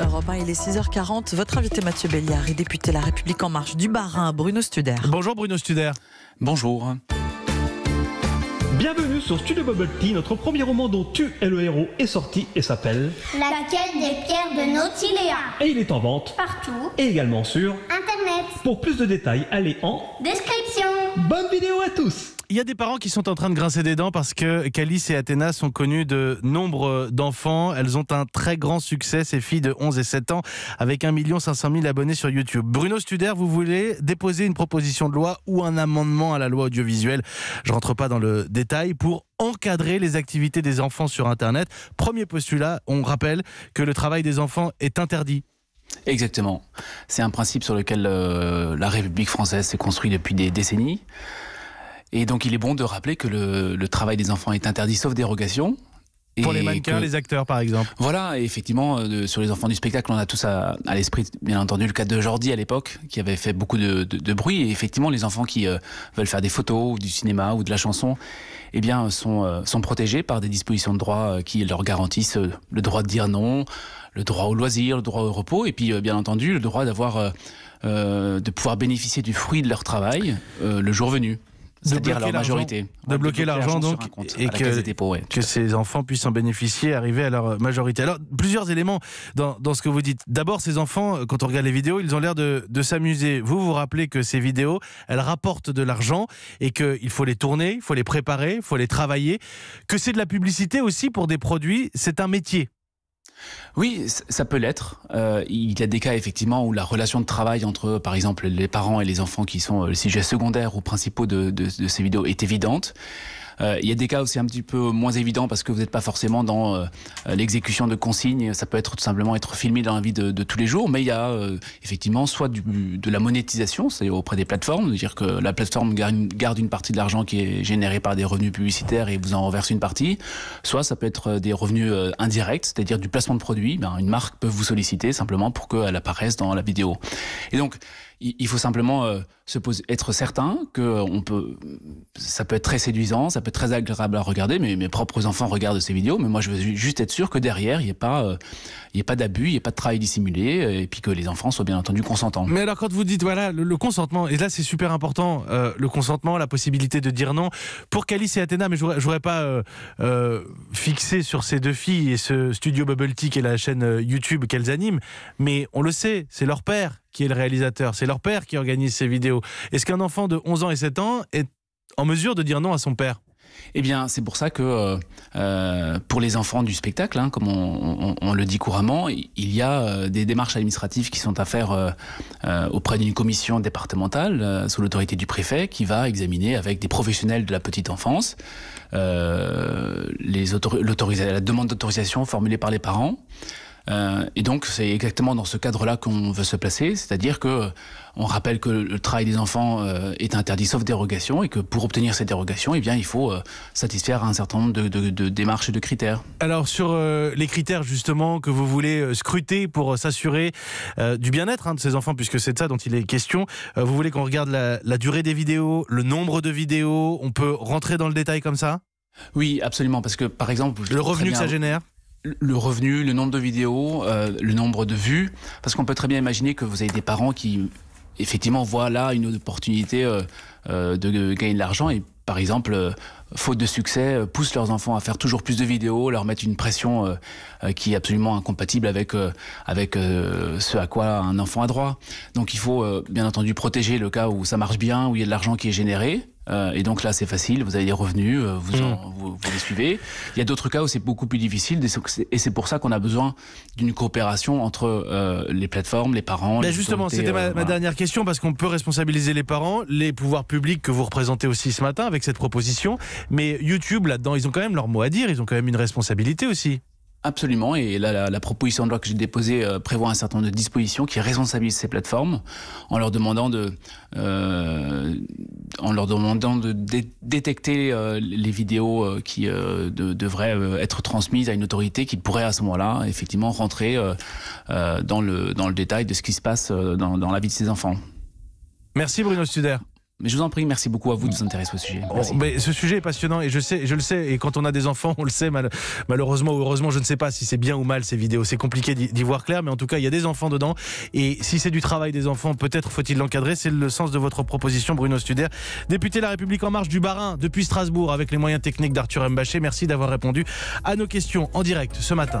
Europe 1, il est 6h40. Votre invité Mathieu Belliard, est député La République En Marche du Bas-Rhin, Bruno Studer. Bonjour Bruno Studer. Bonjour. Bienvenue sur Studio Bubble Tea, notre premier roman dont Tu es le héros est sorti et s'appelle La quête des pierres de Nautiléa. Et il est en vente partout et également sur Internet. Pour plus de détails, allez en description. Bonne vidéo à tous il y a des parents qui sont en train de grincer des dents parce que Calice et Athéna sont connues de nombre d'enfants. Elles ont un très grand succès, ces filles de 11 et 7 ans, avec 1 500 000 abonnés sur YouTube. Bruno Studer, vous voulez déposer une proposition de loi ou un amendement à la loi audiovisuelle Je rentre pas dans le détail pour encadrer les activités des enfants sur Internet. Premier postulat, on rappelle que le travail des enfants est interdit Exactement. C'est un principe sur lequel euh, la République française s'est construite depuis des décennies. Et donc il est bon de rappeler que le, travail des enfants est interdit sauf dérogation. pour les mannequins, les acteurs par exemple. Voilà, et effectivement, euh, sur les enfants du spectacle, on a tous à, à l'esprit, bien entendu, le cas de Jordi à l'époque, qui avait fait beaucoup de, bruit. Et effectivement, les enfants qui euh, veulent faire des photos, ou du cinéma, ou de la chanson, eh bien, euh, sont, sont protégés par des dispositions de droit qui leur garantissent le droit de dire non, le droit au loisir, le droit au repos, et puis, bien entendu, le droit d'avoir, de pouvoir bénéficier du fruit de leur travail le jour venu c'est-à-dire majorité. De, bloquer l'argent donc et que, ces enfants puissent en bénéficier, arriver à leur majorité. Alors plusieurs éléments dans, ce que vous dites. D'abord, ces enfants, euh, quand on regarde les vidéos, ils ont l'air de, de s'amuser. Vous vous rappelez que ces vidéos, elles rapportent de l'argent et qu'il faut les tourner, il faut les préparer, il faut les travailler, que c'est de la publicité aussi pour des produits, c'est un métier. Oui, ça peut l'être. Euh, il y a des cas effectivement où la relation de travail entre, par exemple, les parents et les enfants qui sont euh, le sujets secondaires ou principaux de, de ces vidéos est évidente. Euh, il y a des cas aussi un petit peu moins évidents parce que vous n'êtes pas forcément dans euh, euh, l'exécution de consignes. Ça peut être tout simplement être filmé dans la vie de, tous les jours, mais il y a effectivement soit de la monétisation, c'est auprès des plateformes, c'est-à-dire que la plateforme garde une partie de l'argent qui est généré par des revenus publicitaires et vous en reverse une partie, soit ça peut être des revenus indirects, c'est-à-dire du placement de produits. Ben, une marque peut vous solliciter simplement pour qu'elle apparaisse dans la vidéo. Et donc, il faut simplement euh, se être certain que on peut, ça peut être très séduisant, ça peut être très agréable à regarder. Mais mes propres enfants regardent ces vidéos, mais moi je veux juste être sûr que derrière il n'y ait pas, euh, il y pas d'abus, il n'y ait pas de travail dissimulé, euh, et puis que les enfants soient bien entendu consentants. Mais alors quand vous dites voilà le, consentement, et là c'est super important, le consentement, la possibilité de dire non. Pour Calice et Athéna, mais je voudrais pas fixer fixé sur ces deux filles et ce studio Bubble Tea et la chaîne YouTube qu'elles animent, mais on le sait, c'est leur père qui est le réalisateur. C'est leur père qui organise ces vidéos. Est-ce qu'un enfant de 11 ans et 7 ans est en mesure de dire non à son père eh bien, c'est pour ça que euh, euh, pour les enfants du spectacle, hein, comme on, le dit couramment, il y a euh, des démarches administratives qui sont à faire auprès d'une commission départementale sous l'autorité du préfet qui va examiner avec des professionnels de la petite enfance la demande d'autorisation formulée par les parents. Euh, et donc, c'est exactement dans ce cadre-là qu'on veut se placer, c'est-à-dire que euh, on rappelle que le travail des enfants euh, est interdit sauf dérogation et que pour obtenir cette dérogation eh bien, il faut satisfaire un certain nombre de, démarches et de critères. Alors, sur les critères justement que vous voulez scruter pour s'assurer du bien-être hein, de ces enfants, puisque c'est de ça dont il est question, vous voulez qu'on regarde la durée des vidéos, le nombre de vidéos, on peut rentrer dans le détail comme ça oui, absolument, parce que par exemple... Le revenu que ça génère le revenu, le nombre de vidéos, euh, le nombre de vues, parce qu'on peut très bien imaginer que vous avez des parents qui, effectivement, voient là une opportunité euh, euh, de gagner de l'argent et, par exemple, faute de succès, poussent leurs enfants à faire toujours plus de vidéos, leur mettent une pression qui est absolument incompatible avec, avec ce à quoi un enfant a droit. Donc il faut, bien entendu, protéger le cas où ça marche bien, où il y a de l'argent qui est généré, euh, et donc là, c'est facile, vous avez des revenus, euh, mm. vous, les suivez. Il y a d'autres cas où c'est beaucoup plus difficile, et c'est pour ça qu'on a besoin d'une coopération entre euh, les plateformes, les parents. Ben justement, c'était ma, ma, dernière question, parce qu'on peut responsabiliser les parents, les pouvoirs publics que vous représentez aussi ce matin avec cette proposition, mais YouTube, là-dedans, ils ont quand même leur mot à dire, ils ont quand même une responsabilité aussi. Absolument, et la, proposition de loi que j'ai déposée euh, prévoit un certain nombre de dispositions qui responsabilisent ces plateformes en leur demandant de, euh, en leur demandant de détecter euh, les vidéos qui devraient être transmises à une autorité qui pourrait à ce moment-là effectivement rentrer dans, le, dans le détail de ce qui se passe dans, dans la vie de ces enfants. Merci Bruno Studer. Mais je vous en prie, merci beaucoup à vous de vous intéresser au sujet. Oh, ce sujet est passionnant et je sais, je le sais. Et quand on a des enfants, on le sait malheureusement ou heureusement, je ne sais pas si c'est bien ou mal ces vidéos. C'est compliqué d'y voir clair, mais en tout cas, il y a des enfants dedans. Et si c'est du travail des enfants, peut-être faut-il l'encadrer. C'est le sens de votre proposition, Bruno Studer, député de La République en Marche du Barin depuis Strasbourg, avec les moyens techniques d'Arthur Mbaché. Merci d'avoir répondu à nos questions en direct ce matin.